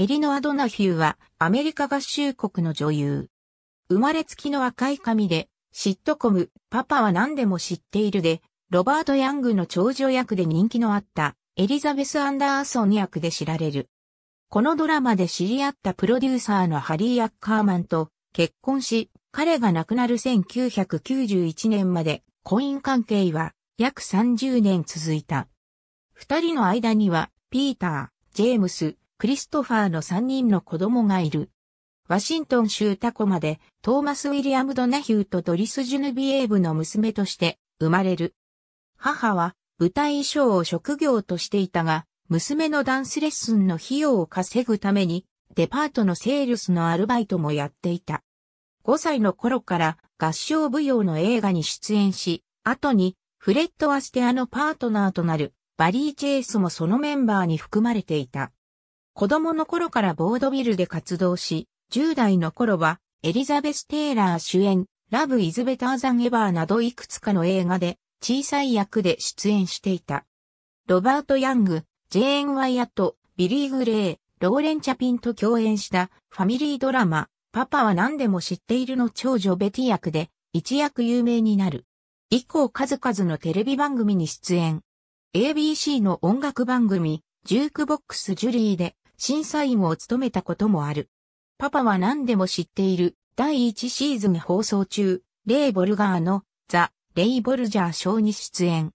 エリノア・ドナヒューはアメリカ合衆国の女優。生まれつきの赤い髪で、シットコム、パパは何でも知っているで、ロバート・ヤングの長女役で人気のあったエリザベス・アンダーソン役で知られる。このドラマで知り合ったプロデューサーのハリー・アッカーマンと結婚し、彼が亡くなる1991年まで婚姻関係は約30年続いた。二人の間には、ピーター、ジェームス、クリストファーの3人の子供がいる。ワシントン州タコマでトーマス・ウィリアム・ドナヒューとドリス・ジュヌビエーブの娘として生まれる。母は舞台衣装を職業としていたが、娘のダンスレッスンの費用を稼ぐためにデパートのセールスのアルバイトもやっていた。5歳の頃から合唱舞踊の映画に出演し、後にフレッド・アステアのパートナーとなるバリー・チェイスもそのメンバーに含まれていた。子供の頃からボードビルで活動し、10代の頃はエリザベス・テイラー主演、ラブ・イズ・ベター・ザン・エバーなどいくつかの映画で小さい役で出演していた。ロバート・ヤング、ジェーン・ワイアット、ビリー・グレー、ローレン・チャピンと共演したファミリードラマ、パパは何でも知っているの長女ベティ役で一躍有名になる。以降数々のテレビ番組に出演。ABC の音楽番組、ジュークボックス・ジュリーで審査員を務めたこともある。パパは何でも知っている第1シーズン放送中、レイ・ボルガーのザ・レイ・ボルジャー賞に出演。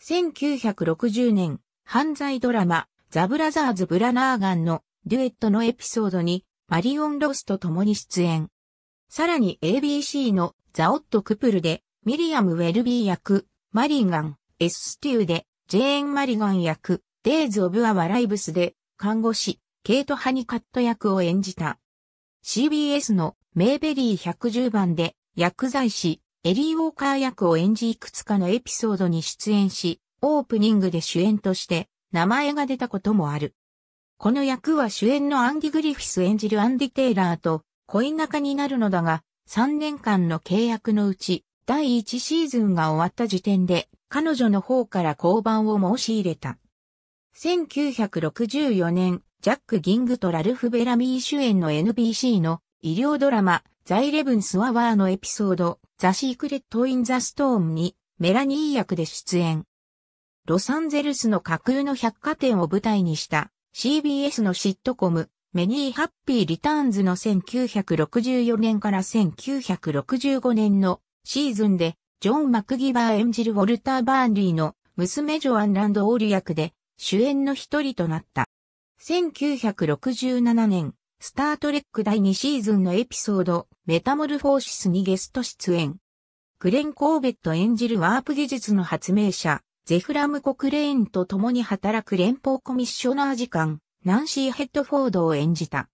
1960年、犯罪ドラマ、ザ・ブラザーズ・ブラナーガンのデュエットのエピソードに、マリオン・ロスと共に出演。さらに ABC のザ・オット・クプルで、ミリアム・ウェルビー役、マリガン、エス・ステューで、ジェーン・マリガン役、デイズ・オブ・アワ・ライブスで、看護師、ケイト・ハニカット役を演じた。CBS のメーベリー110番で薬剤師エリー・ウォーカー役を演じいくつかのエピソードに出演し、オープニングで主演として名前が出たこともある。この役は主演のアンディ・グリフィス演じるアンディ・テイラーと恋仲になるのだが、3年間の契約のうち、第1シーズンが終わった時点で、彼女の方から降板を申し入れた。1964年、ジャック・ギングとラルフ・ベラミー主演の NBC の医療ドラマ、ザ・イレブンス・ワワーのエピソード、ザ・シークレット・イン・ザ・ストームに、メラニー役で出演。ロサンゼルスの架空の百貨店を舞台にした CBS のシットコム、メニー・ハッピー・リターンズの1964年から1965年のシーズンで、ジョン・マクギバー演じるウォルター・バーンリーの娘ジョアン・ランド・オール役で主演の一人となった。1967年、スタートレック第2シーズンのエピソード、メタモルフォーシスにゲスト出演。グレン・コーベット演じるワープ技術の発明者、ゼフラム・コクレーンと共に働く連邦コミッショナー次官、ナンシー・ヘッドフォードを演じた。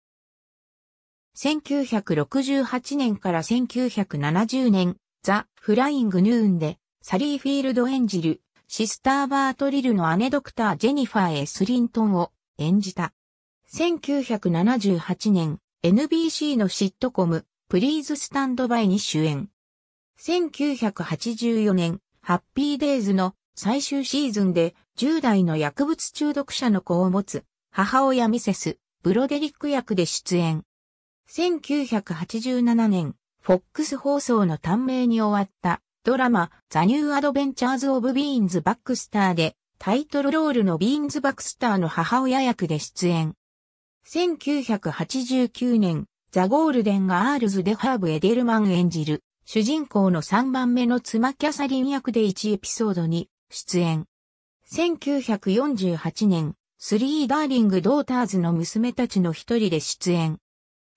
1968年から1970年、ザ・フライング・ヌーンで、サリー・フィールド演じる、シスター・バートリルの姉ドクター・ジェニファー・エスリントンを、演じた。1978年、NBC のシットコム、プリーズスタンドバイに主演。1984年、ハッピーデイズの最終シーズンで10代の薬物中毒者の子を持つ母親ミセス、ブロデリック役で出演。1987年、FOX 放送の短命に終わったドラマザ・ニュー・アドベンチャーズ・オブ・ビーンズ・バックスターでタイトルロールのビーンズ・バクスターの母親役で出演。1989年、ザ・ゴールデンガールズでハーブ・エデルマン演じる、主人公の3番目の妻キャサリン役で1エピソードに出演。1948年、スリーダーリング・ドーターズの娘たちの一人で出演。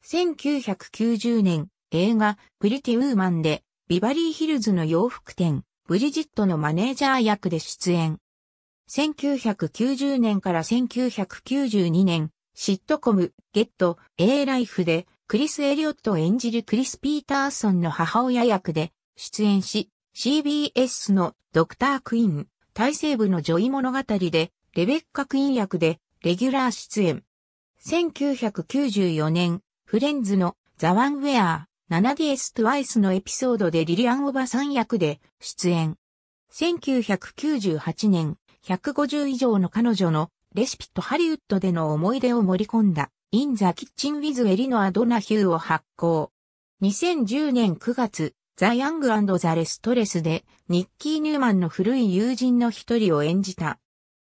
1990年、映画、プリティ・ウーマンで、ビバリーヒルズの洋服店、ブリジットのマネージャー役で出演。1990年から1992年、シットコム、ゲット、A ライフで、クリス・エリオットを演じるクリス・ピーターソンの母親役で出演し、CBS のドクター・クイーン、大西部の女医物語で、レベッカ・クイーン役で、レギュラー出演。1994年、フレンズのザ・ワン・ウェア、7DS トワイスのエピソードでリリアン・オバさん役で出演。1998年、150以上の彼女のレシピとハリウッドでの思い出を盛り込んだ In the Kitchen with エリノア・ドナヒューを発行。2010年9月、ザ・ヤングザ・レストレスでニッキー・ニューマンの古い友人の一人を演じた。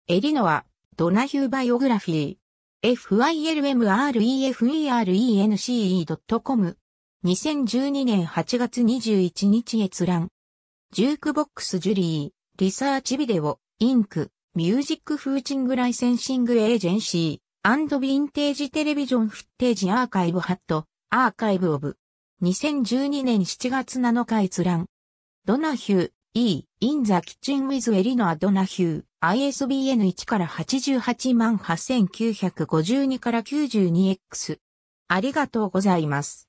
エリノア・ドナヒューバイオグラフィー。f y l m r e f e r n c e c o m 2012年8月21日閲覧。ジュークボックスジュリー、リサーチビデオ。インク、ミュージックフーチングライセンシングエージェンシー、アンドヴィンテージテレビジョンフッテージアーカイブハット、アーカイブオブ。2012年7月7日閲覧。ドナヒュー、E, インザキッチンウィズエリノア・ドナヒュー、ISBN 1から8888952から 92X。ありがとうございます。